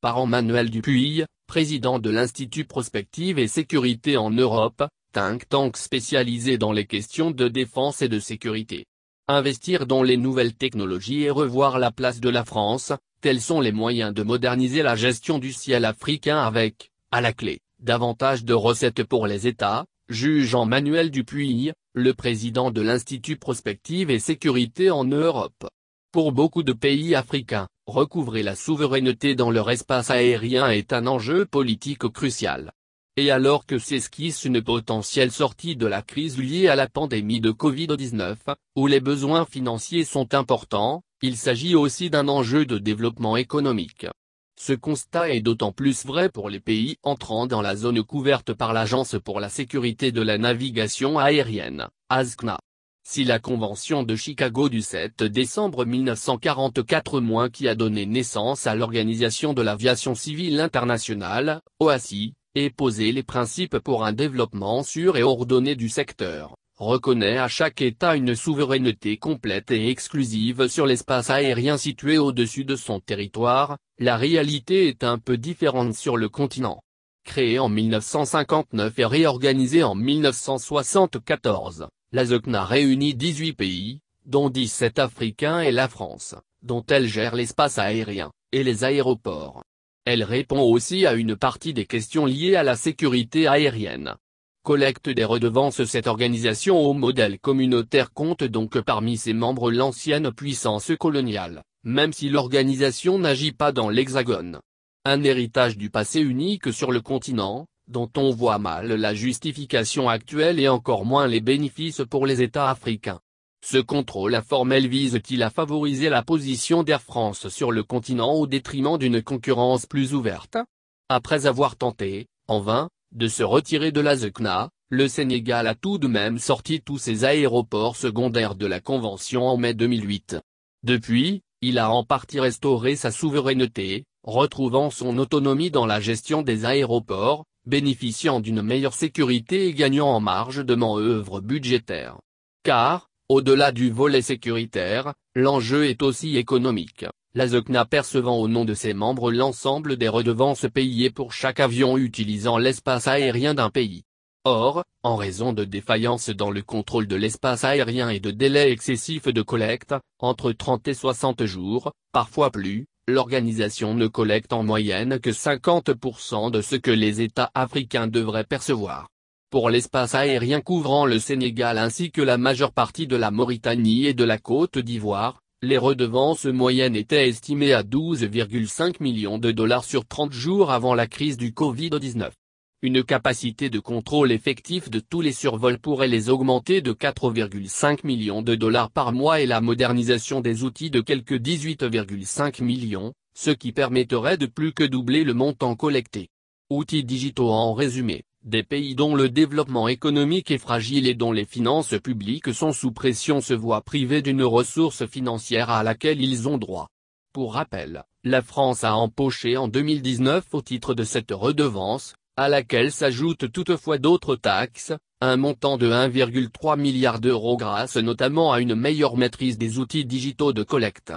par Manuel Dupuy, président de l'Institut Prospective et Sécurité en Europe, think tank spécialisé dans les questions de défense et de sécurité. Investir dans les nouvelles technologies et revoir la place de la France, tels sont les moyens de moderniser la gestion du ciel africain avec, à la clé, davantage de recettes pour les États, juge Manuel Dupuy, le président de l'Institut Prospective et Sécurité en Europe. Pour beaucoup de pays africains, recouvrer la souveraineté dans leur espace aérien est un enjeu politique crucial. Et alors que s'esquisse une potentielle sortie de la crise liée à la pandémie de Covid-19, où les besoins financiers sont importants, il s'agit aussi d'un enjeu de développement économique. Ce constat est d'autant plus vrai pour les pays entrant dans la zone couverte par l'Agence pour la sécurité de la navigation aérienne, ASCNA. Si la Convention de Chicago du 7 décembre 1944 qui a donné naissance à l'Organisation de l'aviation civile internationale, OACI, et posé les principes pour un développement sûr et ordonné du secteur, reconnaît à chaque État une souveraineté complète et exclusive sur l'espace aérien situé au-dessus de son territoire, la réalité est un peu différente sur le continent. Créé en 1959 et réorganisé en 1974, zocna réunit 18 pays, dont 17 africains et la France, dont elle gère l'espace aérien, et les aéroports. Elle répond aussi à une partie des questions liées à la sécurité aérienne. Collecte des redevances Cette organisation au modèle communautaire compte donc parmi ses membres l'ancienne puissance coloniale, même si l'organisation n'agit pas dans l'Hexagone. Un héritage du passé unique sur le continent, dont on voit mal la justification actuelle et encore moins les bénéfices pour les États africains. Ce contrôle informel vise-t-il à favoriser la position d'Air France sur le continent au détriment d'une concurrence plus ouverte Après avoir tenté, en vain, de se retirer de la ZECNA, le Sénégal a tout de même sorti tous ses aéroports secondaires de la Convention en mai 2008. Depuis, il a en partie restauré sa souveraineté, retrouvant son autonomie dans la gestion des aéroports, bénéficiant d'une meilleure sécurité et gagnant en marge de manœuvre budgétaire. Car, au-delà du volet sécuritaire, l'enjeu est aussi économique, la ZOCNA percevant au nom de ses membres l'ensemble des redevances payées pour chaque avion utilisant l'espace aérien d'un pays. Or, en raison de défaillances dans le contrôle de l'espace aérien et de délais excessifs de collecte, entre 30 et 60 jours, parfois plus, l'organisation ne collecte en moyenne que 50% de ce que les États africains devraient percevoir. Pour l'espace aérien couvrant le Sénégal ainsi que la majeure partie de la Mauritanie et de la Côte d'Ivoire, les redevances moyennes étaient estimées à 12,5 millions de dollars sur 30 jours avant la crise du Covid-19. Une capacité de contrôle effectif de tous les survols pourrait les augmenter de 4,5 millions de dollars par mois et la modernisation des outils de quelques 18,5 millions, ce qui permettrait de plus que doubler le montant collecté. Outils digitaux en résumé, des pays dont le développement économique est fragile et dont les finances publiques sont sous pression se voient privés d'une ressource financière à laquelle ils ont droit. Pour rappel, la France a empoché en 2019 au titre de cette redevance, à laquelle s'ajoutent toutefois d'autres taxes, un montant de 1,3 milliard d'euros grâce notamment à une meilleure maîtrise des outils digitaux de collecte.